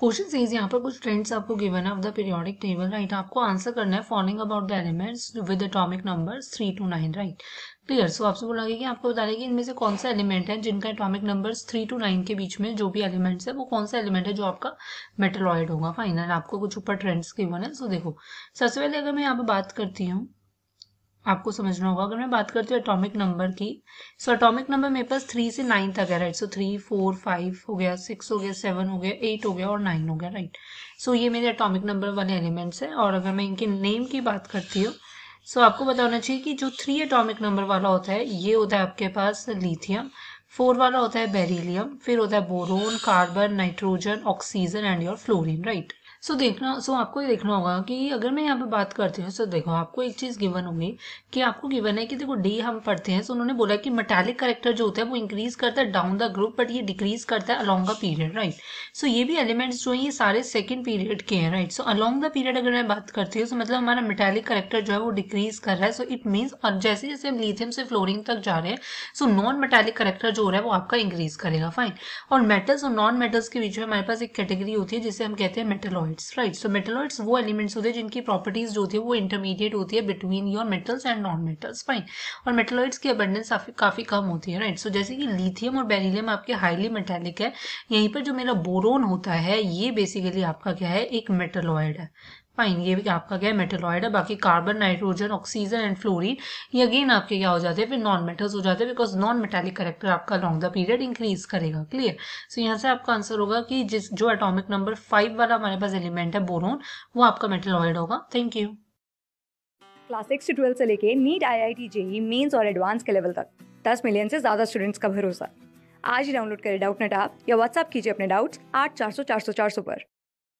Question seize यहाँ पर कुछ ट्रेंड्स आपको गिवन है of the periodic table right आपको आंसर करना है following about the elements with atomic number three two nine right clear so आपसे बोला कि आपको बता दें कि इनमें से कौन सा एलिमेंट है जिनका atomic number three two nine के बीच में जो भी एलिमेंट्स है वो कौन सा एलिमेंट है जो आपका मेटलॉइड होगा फाइनल आपको कुछ ऊपर ट्रेंड्स गिवन है सो देखो सबसे पहले अगर मैं यहाँ पर बात करती हूँ आपको समझना होगा अगर मैं बात करती हूँ एटॉमिक नंबर की सो एटॉमिक नंबर मेरे पास थ्री से नाइन तक है right so three four five हो गया सिक्स हो गया सेवन हो गया एट हो गया और नाइन हो गया राइट सो ये मेरे एटॉमिक नंबर वाले एलिमेंट्स हैं और अगर मैं इनके नेम की बात करती हूँ सो so, आपको बताना चाहिए कि जो थ्री एटॉमिक नंबर वाला होता है ये होता है आपके पास लिथियम फोर वाला होता है बेरिलियम फिर होता है boron carbon nitrogen oxygen and your fluorine right so देखना सो आपको ये देखना होगा कि अगर मैं यहाँ पे बात करती हूँ सो देखो आपको एक चीज़ गिवन होगी कि आपको गिवन है कि देखो डी हम पढ़ते हैं सो उन्होंने बोला कि मेटालिक करेक्टर जो होता है वो इंक्रीज करता है डाउन द ग्रुप बट ये डिक्रीज करता है along the period right so ये भी एलिमेंट्स जो है ये सारे सेकेंड पीरियड के हैं right so along the period अगर मैं बात करती हूँ सो मतलब हमारा मेटालिक करेक्टर जो है वो डिक्रीज कर रहा है सो इट मीन्स और जैसे जैसे हम लिथियम से फ्लोरिंग तक जा रहे हैं so non metallic character zone है वो आपका इंक्रीज करेगा फाइन और मेटल्स और नॉन मेटल्स के बीच में हमारे पास एक कैटेगरी होती है जिसे हम कहते हैं मेटेलॉइड्स राइट सो मेटेलॉइड्स वो एलिमेंट्स होते हैं जिनकी प्रॉपर्टीज जो होती है वो इंटरमीडिएट होती है between your metals and non metals fine और मेटेलॉइड्स की अबंडेंस काफ़ी कम होती है राइट right? सो so, जैसे कि लिथियम और बेरिलियम आपके हाईली मेटेलिक है यहीं पर जो मेरा बोरोन होता है ये बेसिकली आपका क्या है एक मेटेलॉइड है फाइन ये भी आपका क्या है मेटेलॉइड है बाकी carbon nitrogen oxygen and fluorine ये अगेन आपके क्या हो जाते हैं फिर नॉन मेटल्स हो जाते हैं बिकॉज नॉन मेटेलिक करेक्टर आपका लॉन्ग द पीरियड इंक्रीज करेगा क्लियर सो so, यहाँ से आपका आंसर होगा कि जिस जो एटोमिक नंबर फाइव वाला हमारे पास एलिमेंट है बोरोन वो आपका मेटेलॉइड होगा थैंक यू क्लास सिक्स से ट्वेल्थ से लेके NEET I I T JEE mains और एडवांस के लेवल तक दस मिलियन से ज़्यादा स्टूडेंट्स का भरोसा आज ही डाउनलोड करें डाउट नेट आप या व्हाट्सअप कीजिए अपने डाउट्स आठ चार सौ चार सौ चार सौ पर